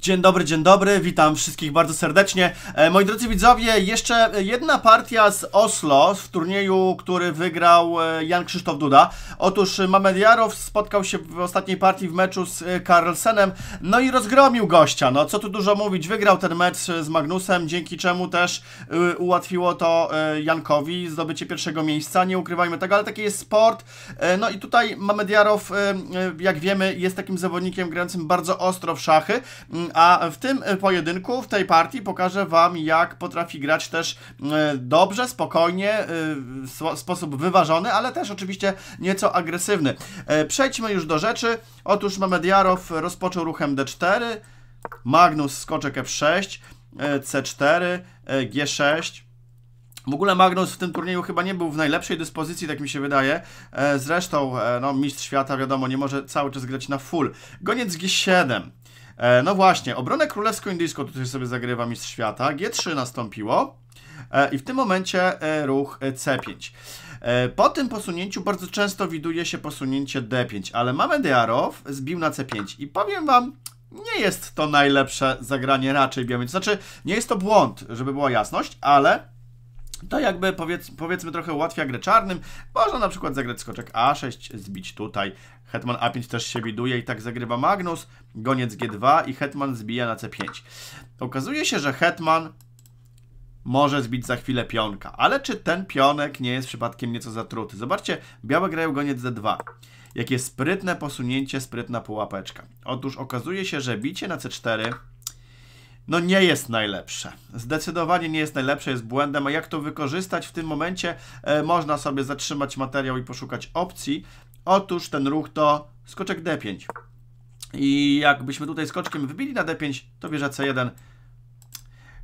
Dzień dobry, dzień dobry, witam wszystkich bardzo serdecznie. E, moi drodzy widzowie, jeszcze jedna partia z Oslo w turnieju, który wygrał e, Jan Krzysztof Duda. Otóż Mamediarow spotkał się w ostatniej partii w meczu z Carlsenem, no i rozgromił gościa. No co tu dużo mówić, wygrał ten mecz z Magnusem, dzięki czemu też y, ułatwiło to e, Jankowi zdobycie pierwszego miejsca. Nie ukrywajmy tego, ale taki jest sport. no i tutaj Mamediarow, jak wiemy, jest takim zawodnikiem grającym bardzo ostro w szachy. Mm, a w tym pojedynku, w tej partii pokażę Wam, jak potrafi grać też e, dobrze, spokojnie, e, w sposób wyważony, ale też oczywiście nieco agresywny. E, przejdźmy już do rzeczy. Otóż Mamediarow rozpoczął ruchem D4, Magnus skoczek F6, C4, G6. W ogóle Magnus w tym turnieju chyba nie był w najlepszej dyspozycji, tak mi się wydaje. Zresztą, no, mistrz świata, wiadomo, nie może cały czas grać na full. Goniec G7. E, no właśnie, obronę królewsko-indyjską tutaj sobie zagrywa mistrz świata. G3 nastąpiło e, i w tym momencie e, ruch e, C5. E, po tym posunięciu bardzo często widuje się posunięcie D5, ale mamy Mamediarow zbił na C5 i powiem Wam, nie jest to najlepsze zagranie raczej To Znaczy, nie jest to błąd, żeby była jasność, ale to jakby powiedz, powiedzmy trochę ułatwia grę czarnym. Można na przykład zagrać skoczek A6, zbić tutaj. Hetman A5 też się widuje i tak zagrywa Magnus. Goniec G2 i Hetman zbija na C5. Okazuje się, że Hetman może zbić za chwilę pionka. Ale czy ten pionek nie jest przypadkiem nieco zatruty? Zobaczcie, białe grają goniec D2. Jakie sprytne posunięcie, sprytna pułapeczka. Otóż okazuje się, że bicie na C4 no nie jest najlepsze. Zdecydowanie nie jest najlepsze, jest błędem, a jak to wykorzystać w tym momencie? E, można sobie zatrzymać materiał i poszukać opcji. Otóż ten ruch to skoczek D5. I jakbyśmy tutaj skoczkiem wybili na D5, to bierze C1.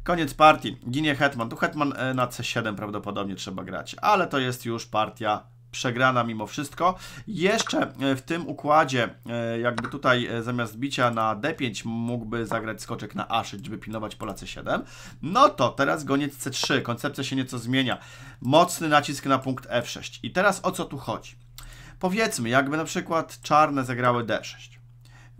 Koniec partii. Ginie Hetman. Tu Hetman e, na C7 prawdopodobnie trzeba grać, ale to jest już partia przegrana mimo wszystko. Jeszcze e, w tym układzie, e, jakby tutaj e, zamiast bicia na D5 mógłby zagrać skoczek na A6, żeby pilnować pola C7. No to teraz goniec C3, koncepcja się nieco zmienia. Mocny nacisk na punkt F6. I teraz o co tu chodzi? Powiedzmy, jakby na przykład czarne zagrały D6.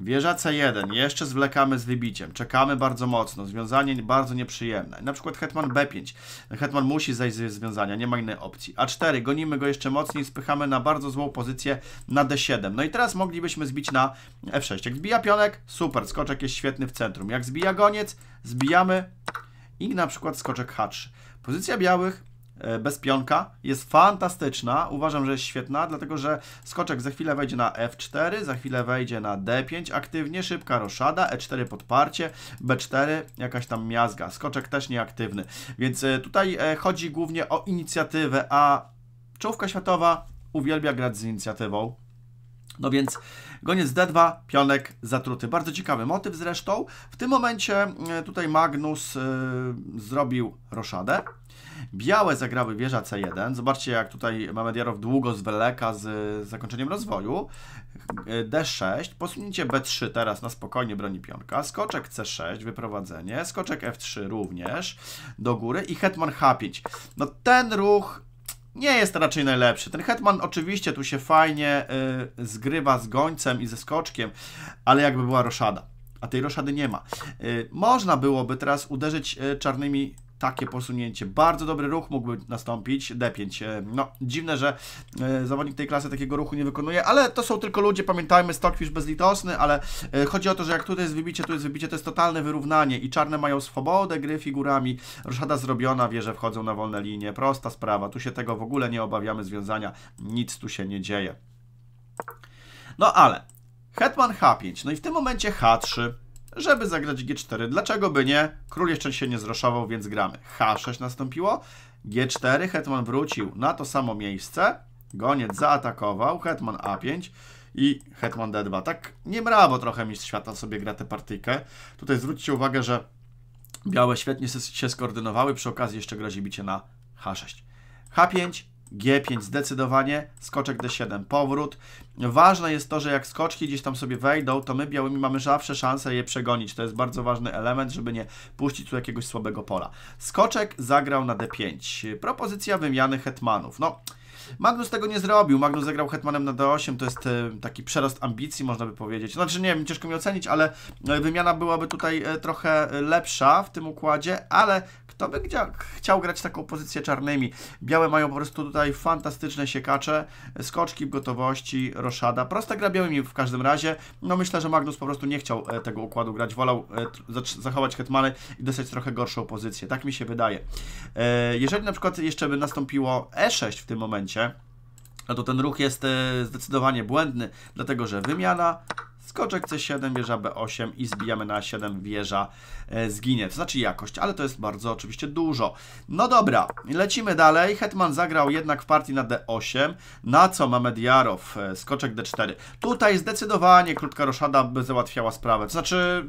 Wieża C1, jeszcze zwlekamy z wybiciem, czekamy bardzo mocno, związanie bardzo nieprzyjemne. Na przykład Hetman B5, Hetman musi zejść ze związania, nie ma innej opcji. A4, gonimy go jeszcze mocniej, spychamy na bardzo złą pozycję na D7. No i teraz moglibyśmy zbić na F6. Jak zbija pionek, super, skoczek jest świetny w centrum. Jak zbija goniec, zbijamy i na przykład skoczek H3. Pozycja białych E, bez pionka. Jest fantastyczna, uważam, że jest świetna, dlatego że skoczek za chwilę wejdzie na F4, za chwilę wejdzie na D5 aktywnie, szybka roszada, E4 podparcie, B4 jakaś tam miazga, skoczek też nieaktywny. Więc e, tutaj e, chodzi głównie o inicjatywę, a czołówka światowa uwielbia grać z inicjatywą. No więc goniec D2, pionek zatruty. Bardzo ciekawy motyw zresztą. W tym momencie tutaj Magnus zrobił roszadę. Białe zagrały wieża C1. Zobaczcie, jak tutaj diarow długo zwleka z zakończeniem rozwoju. D6, posunięcie B3 teraz na spokojnie broni pionka. Skoczek C6, wyprowadzenie. Skoczek F3 również do góry i hetman H5. No ten ruch nie jest raczej najlepszy. Ten hetman oczywiście tu się fajnie y, zgrywa z gońcem i ze skoczkiem, ale jakby była roszada. A tej roszady nie ma. Y, można byłoby teraz uderzyć y, czarnymi takie posunięcie. Bardzo dobry ruch mógłby nastąpić. D5. E, no, dziwne, że e, zawodnik tej klasy takiego ruchu nie wykonuje, ale to są tylko ludzie, pamiętajmy, Stockfish bezlitosny, ale e, chodzi o to, że jak tutaj jest wybicie, tu jest wybicie, to jest totalne wyrównanie i czarne mają swobodę gry figurami, roszada zrobiona, wieże wchodzą na wolne linie, prosta sprawa, tu się tego w ogóle nie obawiamy związania, nic tu się nie dzieje. No ale, Hetman H5, no i w tym momencie H3, żeby zagrać G4. Dlaczego by nie? Król jeszcze się nie zroszował, więc gramy. H6 nastąpiło, G4, hetman wrócił na to samo miejsce, goniec zaatakował, hetman A5 i hetman D2. Tak nie brawo trochę mistrz świata sobie gra tę partyjkę. Tutaj zwróćcie uwagę, że białe świetnie się skoordynowały, przy okazji jeszcze grozi bicie na H6. H5, G5 zdecydowanie, skoczek D7 powrót. Ważne jest to, że jak skoczki gdzieś tam sobie wejdą, to my białymi mamy zawsze szansę je przegonić. To jest bardzo ważny element, żeby nie puścić tu jakiegoś słabego pola. Skoczek zagrał na D5. Propozycja wymiany hetmanów. No, Magnus tego nie zrobił. Magnus zagrał hetmanem na d8, to jest e, taki przerost ambicji, można by powiedzieć. Znaczy, nie wiem, ciężko mi ocenić, ale e, wymiana byłaby tutaj e, trochę lepsza w tym układzie, ale kto by chciał grać taką pozycję czarnymi? Białe mają po prostu tutaj fantastyczne siekacze, skoczki w gotowości, roszada. Prosta gra białymi w każdym razie. No myślę, że Magnus po prostu nie chciał tego układu grać, wolał zachować hetmany i dostać trochę gorszą pozycję. Tak mi się wydaje. Jeżeli na przykład jeszcze by nastąpiło E6 w tym momencie, momencie, no to ten ruch jest e, zdecydowanie błędny, dlatego że wymiana, skoczek C7, wieża B8 i zbijamy na 7, wieża e, zginie. To znaczy jakość, ale to jest bardzo oczywiście dużo. No dobra, lecimy dalej. Hetman zagrał jednak w partii na D8, na co mamy Diarow, e, skoczek D4. Tutaj zdecydowanie krótka roszada by załatwiała sprawę, to znaczy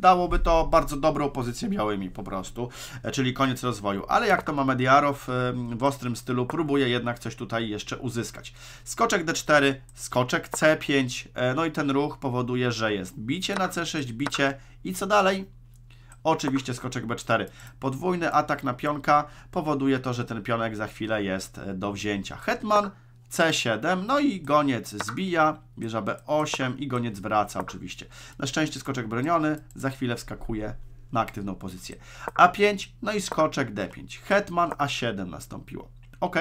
dałoby to bardzo dobrą pozycję białymi po prostu, e, czyli koniec rozwoju. Ale jak to ma Mediarow w ostrym stylu, próbuje jednak coś tutaj jeszcze uzyskać. Skoczek D4, skoczek C5, e, no i ten ruch powoduje, że jest bicie na C6, bicie i co dalej? Oczywiście skoczek B4. Podwójny atak na pionka powoduje to, że ten pionek za chwilę jest e, do wzięcia. Hetman C7, no i goniec zbija, bierze B8 i goniec wraca oczywiście. Na szczęście skoczek broniony, za chwilę wskakuje na aktywną pozycję. A5, no i skoczek D5. Hetman A7 nastąpiło. Ok,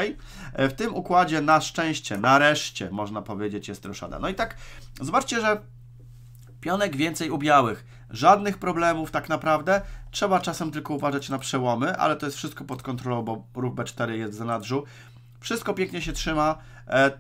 w tym układzie na szczęście, nareszcie można powiedzieć jest roszada. No i tak, zobaczcie, że pionek więcej u białych. Żadnych problemów tak naprawdę. Trzeba czasem tylko uważać na przełomy, ale to jest wszystko pod kontrolą, bo ruch B4 jest w zanadrzu. Wszystko pięknie się trzyma. E,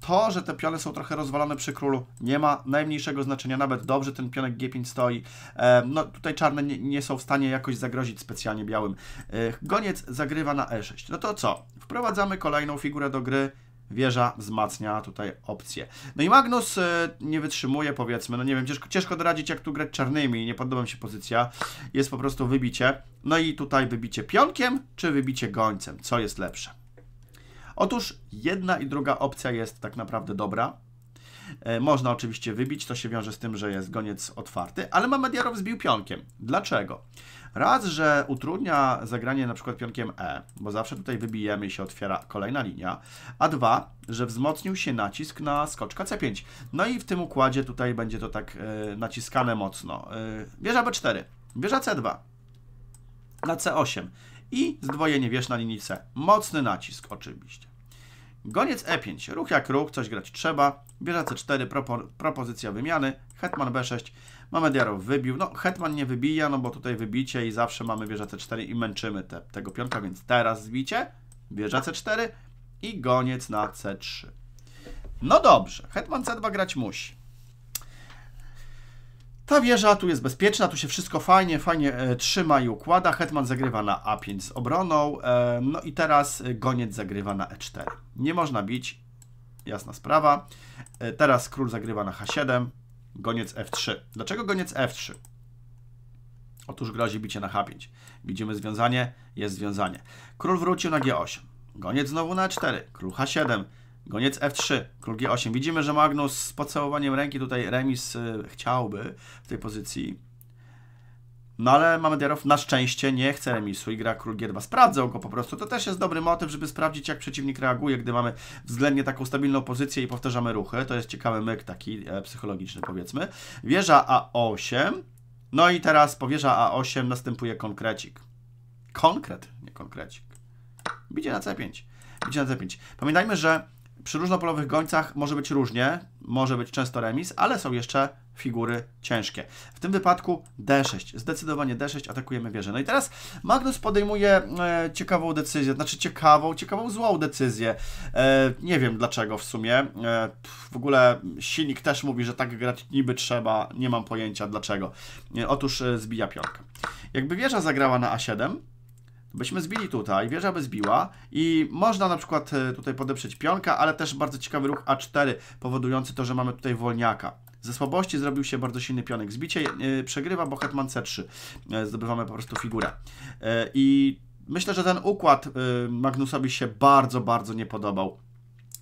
to, że te piony są trochę rozwalone przy królu, nie ma najmniejszego znaczenia, nawet dobrze ten pionek G5 stoi. E, no tutaj czarne nie, nie są w stanie jakoś zagrozić specjalnie białym. E, goniec zagrywa na E6. No to co? Wprowadzamy kolejną figurę do gry, wieża wzmacnia tutaj opcję. No i Magnus nie wytrzymuje, powiedzmy, no nie wiem, ciężko, ciężko doradzić, jak tu grać czarnymi, nie podoba mi się pozycja, jest po prostu wybicie. No i tutaj wybicie pionkiem, czy wybicie gońcem, co jest lepsze? Otóż jedna i druga opcja jest tak naprawdę dobra. E, można oczywiście wybić, to się wiąże z tym, że jest goniec otwarty, ale Mamediarow zbił pionkiem. Dlaczego? Raz, że utrudnia zagranie na przykład pionkiem E, bo zawsze tutaj wybijemy i się otwiera kolejna linia, a dwa, że wzmocnił się nacisk na skoczka C5. No i w tym układzie tutaj będzie to tak y, naciskane mocno. Y, wieża B4, wieża C2, na C8 i zdwojenie wież na linii C. Mocny nacisk oczywiście. Goniec E5. Ruch jak ruch, coś grać trzeba. Bierze C4, propo, propozycja wymiany. Hetman B6. mamy Diarow wybił. No, Hetman nie wybija, no bo tutaj wybicie i zawsze mamy bierze C4 i męczymy te, tego pionka, więc teraz zbicie. Bierze C4 i goniec na C3. No dobrze, Hetman C2 grać musi. Ta wieża tu jest bezpieczna, tu się wszystko fajnie, fajnie e, trzyma i układa. Hetman zagrywa na A5 z obroną, e, no i teraz goniec zagrywa na E4. Nie można bić, jasna sprawa. E, teraz król zagrywa na H7, goniec F3. Dlaczego goniec F3? Otóż grozi bicie na H5. Widzimy związanie, jest związanie. Król wrócił na G8, goniec znowu na E4, król H7, Goniec F3, król G8. Widzimy, że Magnus z pocałowaniem ręki tutaj remis y, chciałby w tej pozycji. No ale Mamedierow na szczęście nie chce remisu i gra król G2. Sprawdzą go po prostu. To też jest dobry motyw, żeby sprawdzić jak przeciwnik reaguje, gdy mamy względnie taką stabilną pozycję i powtarzamy ruchy. To jest ciekawy myk taki e, psychologiczny powiedzmy. Wieża A8. No i teraz po wieża A8 następuje konkrecik. Konkret, nie konkrecik. Bicie na C5. Bicie na C5. Pamiętajmy, że przy różnopolowych gońcach może być różnie, może być często remis, ale są jeszcze figury ciężkie. W tym wypadku D6, zdecydowanie D6, atakujemy wieżę. No i teraz Magnus podejmuje e, ciekawą decyzję, znaczy ciekawą, ciekawą, złą decyzję. E, nie wiem dlaczego w sumie. E, w ogóle silnik też mówi, że tak grać niby trzeba, nie mam pojęcia dlaczego. E, otóż e, zbija pionkę. Jakby wieża zagrała na A7, byśmy zbili tutaj, wieża by zbiła i można na przykład e, tutaj podeprzeć pionka, ale też bardzo ciekawy ruch A4 powodujący to, że mamy tutaj wolniaka. Ze słabości zrobił się bardzo silny pionek. Zbicie yy, przegrywa, bo hetman C3. Yy, e, zdobywamy po prostu figurę. Yy, I myślę, że ten układ Magnusowi się bardzo, bardzo nie podobał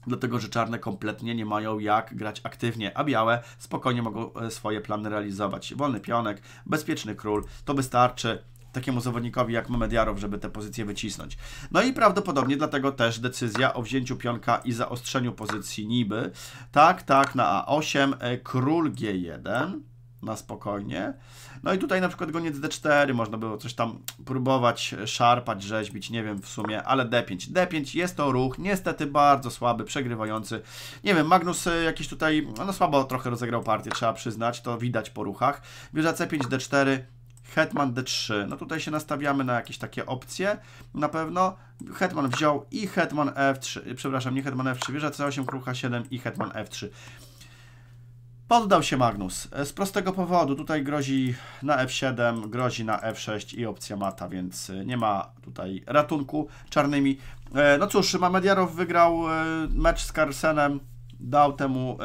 dlatego że czarne kompletnie nie mają jak grać aktywnie, a białe spokojnie mogą swoje plany realizować. Wolny pionek, bezpieczny król, to wystarczy takiemu zawodnikowi jak Mamediarow, żeby te pozycje wycisnąć. No i prawdopodobnie dlatego też decyzja o wzięciu pionka i zaostrzeniu pozycji niby. Tak, tak, na A8, e, król G1 na spokojnie. No i tutaj na przykład goniec D4, można było coś tam próbować e, szarpać, rzeźbić, nie wiem w sumie, ale D5. D5 jest to ruch, niestety bardzo słaby, przegrywający. Nie wiem, Magnus e, jakiś tutaj, no słabo trochę rozegrał partię, trzeba przyznać, to widać po ruchach. Wieża C5, D4, Hetman D3. No tutaj się nastawiamy na jakieś takie opcje. Na pewno Hetman wziął i Hetman F3. Przepraszam, nie Hetman F3. Wieża C8, krucha 7 i Hetman F3. Poddał się Magnus. E, z prostego powodu. Tutaj grozi na F7, grozi na F6 i opcja mata, więc e, nie ma tutaj ratunku czarnymi. E, no cóż, Mamediarow wygrał mecz z Carsenem, dał temu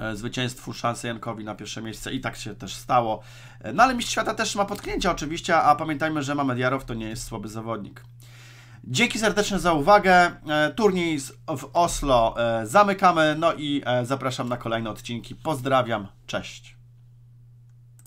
E, zwycięstwu szansę Jankowi na pierwsze miejsce i tak się też stało. E, no ale Mistrz Świata też ma potknięcia oczywiście, a pamiętajmy, że Mamediarow to nie jest słaby zawodnik. Dzięki serdecznie za uwagę. E, turniej w Oslo zamykamy. No i zapraszam na kolejne odcinki. Pozdrawiam. Cześć.